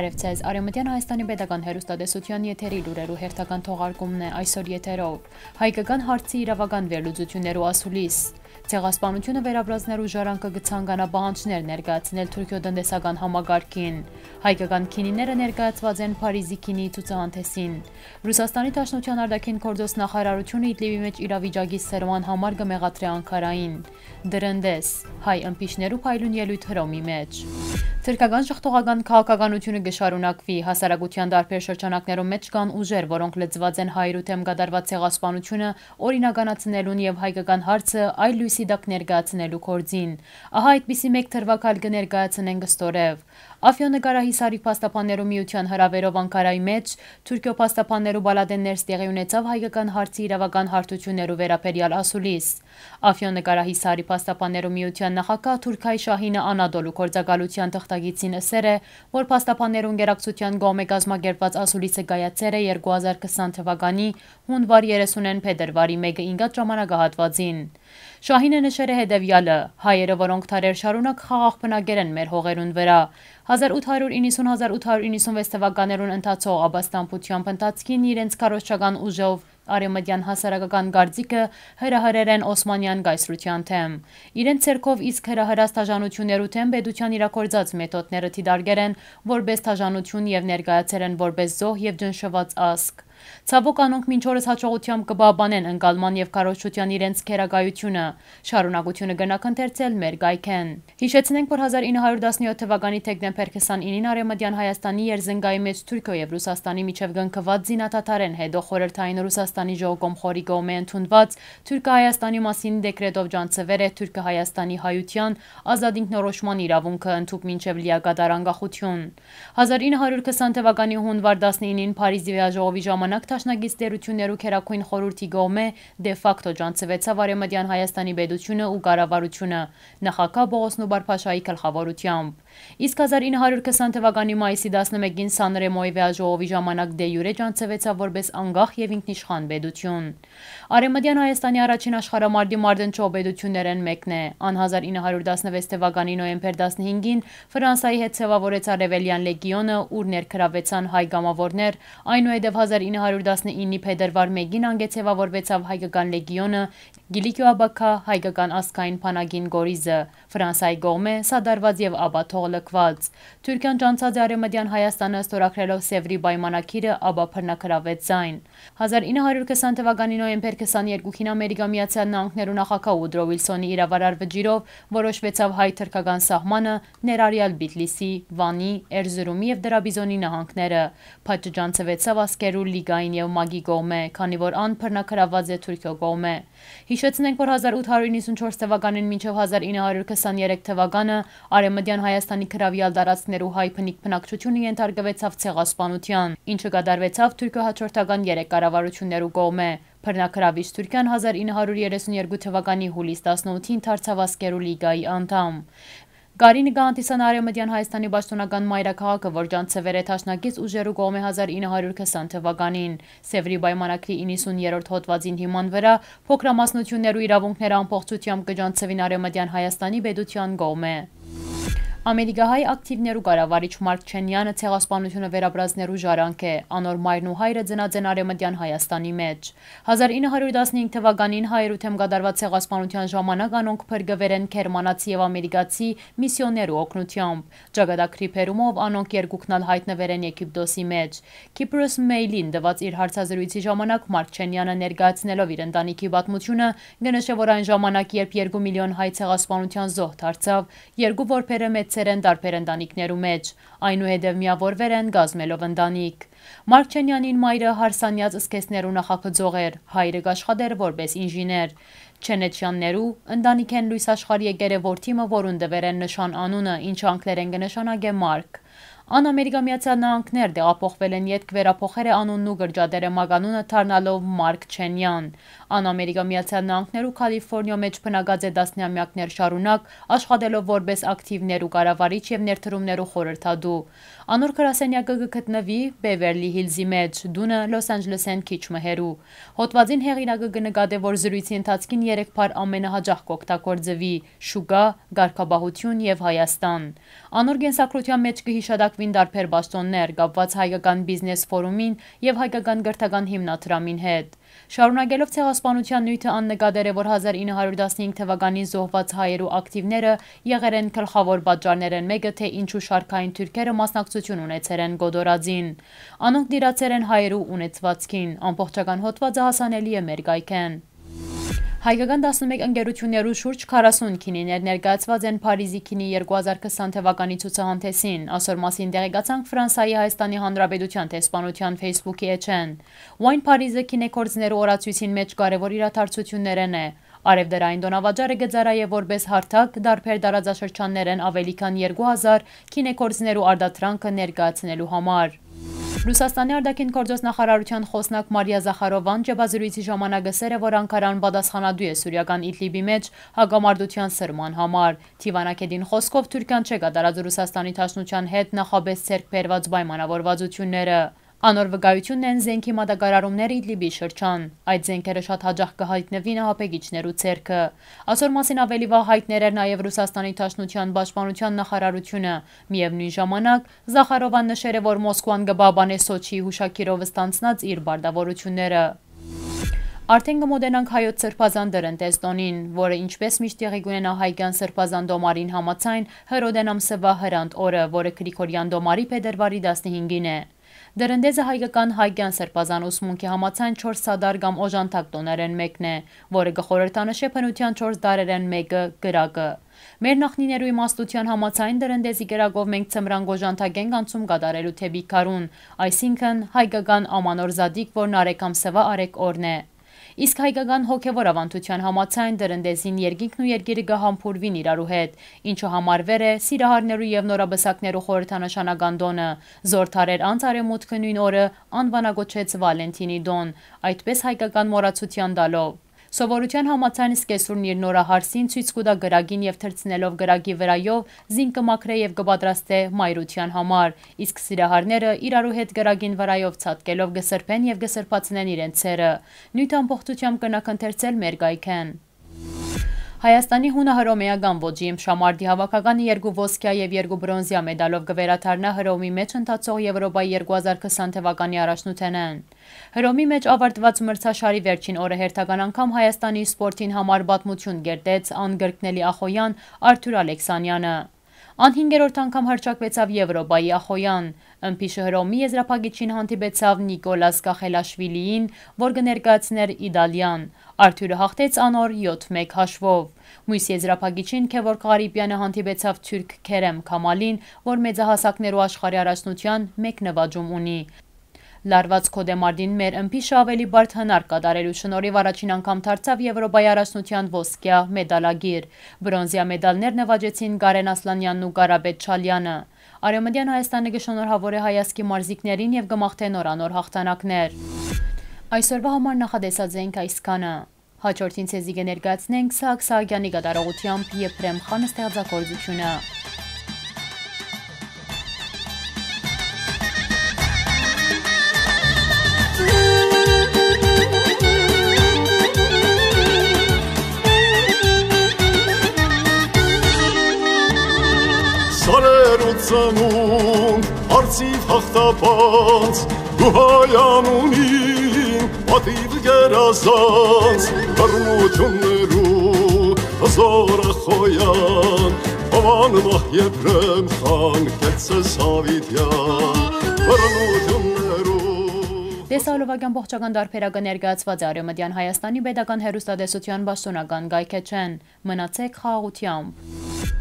Բարև ձեզ։ Արեմտյան Հայաստանի Պետական Հերոստատեսության եթերի լուրերու հերթական թողարկումն է այսօր եթերով։ Հայկական հարցի իրավական վերլուծություններու ասուլիս։ Ցեղասպանությունը վերաբրազնելու ժառանգը գցանգանա պահանջներ ներկայացնել Թուրքիո դնդեսական համագարկին։ Հայկական քինիները ներկայացված են Փարիզի քինի ցուցահանդեսին։ Ռուսաստանի Տաշնության արդակին գործոս նախարարությունը Իդլիբի մեջ իրավիճակի սերման համար կմեղադրի Անկարային։ Դրընդես հայ ըմպիշներու փայլուն ելույթ հրոմի մեջ։ Թրկական շղթողական քաղաքականությունը գշարունակվի հասարակության տարբեր շրջանակներում մեջ կան ուժեր, որոնք լծված են հայրութեմ գդարված ցեղասպանությունը օրինականացնելուն եւ հայկական հարցը այլ լույսի դակ ներկայացնելու կորձին։ Ահա այդպիսի մեկ թրվակալ կներկայացնենք ստորև։ Աֆիոնգարահի Սարիք Պաստապաներու միության հրավերով Անկարայի մեջ Թուրքիո Պաստապաներու բալադեններ ստեղի ունեցավ հայկական հարցի իրավական հարթություններու վերաբերյալ ասուլիս։ Աֆիոնգարահի Սարի Պաստապաներու միության նախագահ Թուրքիայի շահինը Անադոլու կորձակալության թղթագիտին ասել է, որ Պաստապաներու ընկերակցության գոմե կազմակերպված ասուլիսը կայացել է 2020 թվականի հունվար 30-ին փետրվարի 1-ը ինգած ժամանակահատվածին։ Շահինը նշել է հետևյալը. հայերը, որոնք թարեր շարունակ խաղաղ բնագեր են մեր հողերուն վրա։ 1890-1896 թվականերուն ընթացող աբաստամպությամբ ընթացքին իրենց կարոշչական ուժով արեմդյան հասարակական գարձիկը հրահրեր են Օսմանյան գայսրության թեմ։ Իրենց ցերքով իսկ հրահրած տաժանություններ ու թեմ բեդության իրակորձած մեթոդները թիդարգեր են որպես տաժանություն և ներկայացեր են որպես զոհ և ճնշված ասկ։ Ցավոք անոնք մինչ օրս հաջողությամբ կբաբանեն ընկալման եւ քարոշչության իրենց քերագայությունը։ Շարունակությունը գնակընթերցել մեր գայքեն։ Հիշեցնենք, որ 1917 թվականի թեկտեմբեր 29-ին Արեմադյան Հայաստանի Երզնգայի մեջ Թուրքիո եւ Ռուսաստանի միջև գնկված զինաթաթարեն հետո խորհրդային Ռուսաստանի ժողոկոմխորի կողմէ ընդունված Թուրք-Հայաստանի մասին դեկրետով ջանցվեր է Թուրք-Հայաստանի հայության ազատ ինքնորոշման իրավունքը ընդհուպ մինչև լիակատար անկախություն։ 1920 թվականի հունվար 19-ին Փարիզի վիայժողովի ժամանակ ժամանակ Թաշնագից դերություններու քերակույն խորհրդի գողմե դե ֆակտո ջանցվեցավ Արեմդյան Հայաստանի Բեդությունը ու կառավարությունը նախակա Բողոսն ու Բարփաշայի գլխավորությամբ։ Իսկ 1920 թվականի մայիսի 11-ին Սանրեմոյի վիաժողովի ժամանակ դե յուրե ջանցվեցավ որպես անկախ եւ ինքնիշխան բեդություն։ Արեմդյան Հայաստանի առաջին աշխարհամարտի մարդնչո բեդություններն մեկն է։ Ան 1916 թվականի նոեմբեր 15-ին Ֆրանսայի հետ ցեղավորեց Արևելյան լեգիոնը, ուր ներքրավեցան հայ գամավորներ, այնուհետև 19 1919-ի փետրվար 1-ին անգեցևավորվեցավ հայկական լեգիոնը Գիլիկիոաբաքա հայկական ասկային փանագին գորիզը, Ֆրանսայի կողմէ սա դարված եւ աբաթող լքված։ Թուրքիան ճանցած է Արևմտյան Հայաստանը ստորագրելով Սևրի պայմանագիրը, ապա փռնակրավեց այն։ 1920 թվականի նոյեմբեր 22-ին Ամերիկա Միացյալ Նահանգներու նախագահ Ուդրո Վիլսոնի իրավարար վճիրով որոշվեցավ հայ-թրքական սահմանը ներառյալ Բիթլիսի, Վանի, Էրզրումի եւ Դրաբիզոնի նահանգները։ Փաճճանցվեցավ ասկերու լիգ Լիգային եւ ՄԱԳ-ի կողմէ, քանի որ ան բռնաքրաված է Թուրքիո կողմէ։ Հիշեցնենք, որ 1894 թվականին մինչև 1923 թվականը Արեմդյան Հայաստանի քրավյալ դարածներու հայ փնիկ բնակչությունը ենթարկվեցավ ցեղասպանության, ինչը կատարվեցավ Թուրքիո հաջորդական 3 կառավարություններու կողմէ։ Բռնակրավիչ Թուրքիան 1932 թվականի հուլիս 18-ին դարձավ Ասկերու լիգայի անդամ։ Կարինը գանտիսան արեմըդյան Հայաստանի բաշտոնական մայրաքաղաքը, որջան ծևեր է թաշնակից ուժերու գողմ է 1920 թվականին։ Սևրի բայմանակրի 90-երորդ հոտվածին հիման վրա փոքրամասնություններու իրավունքները ամպողջությամբ գջան ծևին արեմըդյան Հայաստանի բեդության գողմ է։ Ամերիկահայ ակտիվներու կառավարիչ Մարկ Չենյանը ցեղասպանությունը վերաբրազներու ժարանք է, անոր մայրն ու հայրը ծնած են Արևմտյան Հայաստանի մեջ։ 1915 թվականին հայերութեմ կատարված ցեղասպանության ժամանակ անոնք փրկվել են Գերմանացի եւ ամերիկացի միսիոներու օգնությամբ։ Ճակատագրի փերումով անոնք երկուքն ալ հայտնվել են Եգիպտոսի մեջ։ Կիպրոս Մեյլին տված իր հարցազրույցի ժամանակ Մարկ Չենյանը ներկայացնելով իր ընտանիքի պատմությունը գնշե որ այն ժամանակ երբ 2 միլիոն հայ ցեղասպանության զոհ դարձավ, երկու որբերը մեծ գիտելիքներ են տարբեր ընտանիքներու մեջ, այնուհետև միավորվեր են գազմելով ընտանիք։ Մարկչենյանին մայրը հարսանյաց սկեսներու նախագծող էր, հայրը աշխատեր որպես ինժիներ։ Չենեչյաններու ընտանիք են լույս աշխարհ եկերևոր թիմը, որուն դվեր են նշան անունը, ինչ անգլերեն կնշանակե մարկ։ Անամերիկա Միացյալ Նահանգներ տեղափոխվել են յետք վերափոխել է անունն ու գրջադերը մականունը դառնալով Մարկ Չենյան։ Անամերիկա Միացյալ Նահանգներու Կալիֆոռնիա մեջ բնակած է տասնյակներ շարունակ աշխատելով որպես ակտիվ ներու կառավարիչ եւ ներդրումներու խորհրդադու։ Անոր գրասենյակը գտնվի Բևերլի Հիլզի մեջ, դունը Լոս Անջելեսեն քիչ մհերու։ Հոդվածին հեղինակը կնկատե որ զրույցի ընթացքին 3 բար ամենահաջող կօգտագործվի՝ շուգա, ղարքաբահություն եւ Հայաստան։ Անոր գենսակրության մեջ կհիշադակ կուղարկվին դարբեր բաստոններ կապված հայկական բիզնես ֆորումին եւ հայկական գրթական հիմնադրամին հետ։ Շարունակելով ցեղասպանության նյութը աննկատեր է, որ 1915 թվականին զոհված հայերու ակտիվները եղեր են գլխավոր պատճառներն մեկը, թե ինչու շարքային թուրքերը մասնակցություն ունեցել են Գոդորաձին։ Անոնք դիրացել են հայերու ունեցվածքին։ Ամբողջական հոդվածը հասանելի է մեր գայքեն։ Հայկական 11 ընկերություններու շուրջ 40 քինիներ ներկայացված են Փարիզի քինի 2020 թվականի ցուցահանդեսին։ Այսօր մասին տեղեկացանք Ֆրանսայի Հայաստանի Հանրապետության տեսփանության Facebook-ի էջեն։ Wine Paris-ը քինեկորձներու օրացույցին մեջ կարևոր իրադարձություններն է։ Արևդրային դոնավաճառը գծարայե որպես հարթակ դարբեր տարածաշրջաններեն ավելի քան 2000 քինեկորձներու արդատրանքը ներկայացնելու համար։ Ռուսաստանի արդակին գործոս նախարարության խոսնակ Մարիա Զախարովան ջեբազրույցի ժամանակ ասել է, որ Անկարան պատասխանատու է Սուրիական Իդլիբի մեջ հագամարտության սրման համար։ Թիվանագետին խոսքով Թուրքիան չէ կատարած Ռուսաստանի Թաշնության հետ նախաբես ցերկ բերված պայմանավորվածությունները։ Անոր վկայությունն են զենքի մատակարարումները Իդլիբի շրջան։ Այդ զենքերը շատ հաջող կհայտնվի նահապեգիչներու ցերքը։ Այսօր մասին ավելի վաղ հայտներ էր նաև Ռուսաստանի Թաշնության Պաշտպանության նախարարությունը։ Միևնույն ժամանակ Զախարովան նշել է, որ Մոսկվան գբաբանե Սոչիի հուշակիրով ստանցնած իր բարդավորությունները։ Արդեն կմոտենանք հայոց սրբազան դրընտեստոնին, որը ինչպես միշտ եղի գունենա հայկյան սրբազան դոմարին համացայն հրոդեն ամսվա հրանտ օրը, որը գրիքորյան դոմարի պեդերվարի 15-ին է։ Դրնդեզը հայկական հայկյան սրպազան ուսմունքի համացան 4 սադար կամ օժանթակ տոներեն մեկն է, որը գխորրտանշե պնության 4 դարերեն մեկը գրակը։ Մեր նախնիներու իմաստության համացային դրնդեզի գրակով մենք ծմրան գոժանթակ ենք անցում գադարելու թեպի կարուն, այսինքն հայկական ամանոր զադիկ, որ նարեկամ սվա արեք օրն է։ Իսկ հայկական հոգևոր ավանդության համացայն դրընդեզին երկինքն ու երկիրը կհամփուրվին իրարու հետ, ինչը համարվեր է սիրահարներու եւ նորաբսակներու խորհրդանշանական դոնը։ Զորթարեր անց արեմուտքը նույն օրը անվանագոչեց Վալենտինի դոն, այդպես հայկական մոռացության դալով։ Սովորության համացան սկեսուրն իր նորահարսին ցույց կուտա գրագին եւ թրցնելով գրագի վրայով զին կմաքրե եւ կպատրաստե մայրության համար, իսկ սիրահարները իրարու հետ գրագին վրայով ցատկելով գսրբեն եւ գսրբացնեն իրենց ցերը։ Նույն ամբողջությամբ կնակընթերցել մեր գայքեն։ Հայաստանի հունահրոմեական ոճի ըմշամարտի հավաքականը երկու ոսկյա եւ երկու բրոնզյա մեդալով կվերաթարնա Հռոմի մեջ ընթացող Եվրոպայի 2020 թվականի առաջնութենեն։ Հռոմի մեջ ավարտված մրցաշարի վերջին օրը հերթական անգամ Հայաստանի սպորտին համար պատմություն գերտեց անգրկնելի Ախոյան Արթուր Ալեքսանյանը։ Անհինգերորդ անգամ հրճակվեցավ Եվրոպայի Ախոյան։ Ըմփիշը Հռոմի եզրափակիչին հանդիպեցավ Նիկոլաս Կախելաշվիլիին, որ կներկայացներ Իտալիան։ Արթուրը հաղթեց անոր 7-1 հաշվով։ Մույս եզրափակիչին Քևոր Ղարիբյանը հանդիպեցավ Թուրք Քերեմ Քամալին, որ մեծահասակներու աշխարհի առաջնության մեկ նվաճում ունի։ Լարված Քոդեմարդին մեր ըմբիշը ավելի բարդ հնար կատարելու շնորհիվ առաջին անգամ դարձավ Եվրոպայի առաջնության ոսկյա մեդալագիր։ Բրոնզյա մեդալներ նվաճեցին Գարեն Ասլանյանն ու Ղարաբեդ Չալյանը։ Արևմտյան Հայաստանը կշնորհավոր է հայացքի մարզիկներին եւ գմախտե նորանոր հաղթանակներ։ Այսօրվա համար նախադեսած ենք այսքանը։ Հաջորդին ցեզի կներկայացնենք Սահակ Սահակյանի կատարողությամբ Եփրեմ Խանը ստեղծագործությունը։ ծնունդ, արծիվ հաղթապած, դու հայանունին պատիվ գերազանց, բրնություններու զորը խոյան, ավան մահ եբրեմ խան կեցես հավիտյան, բրնություններու Տեսալովագյան ողջական դարբերակը ներկայացված է Արևմտյան Հայաստանի Պետական Հերոստատեսության Պաշտոնական գայքեչեն։ Մնացեք խաղաղությամբ։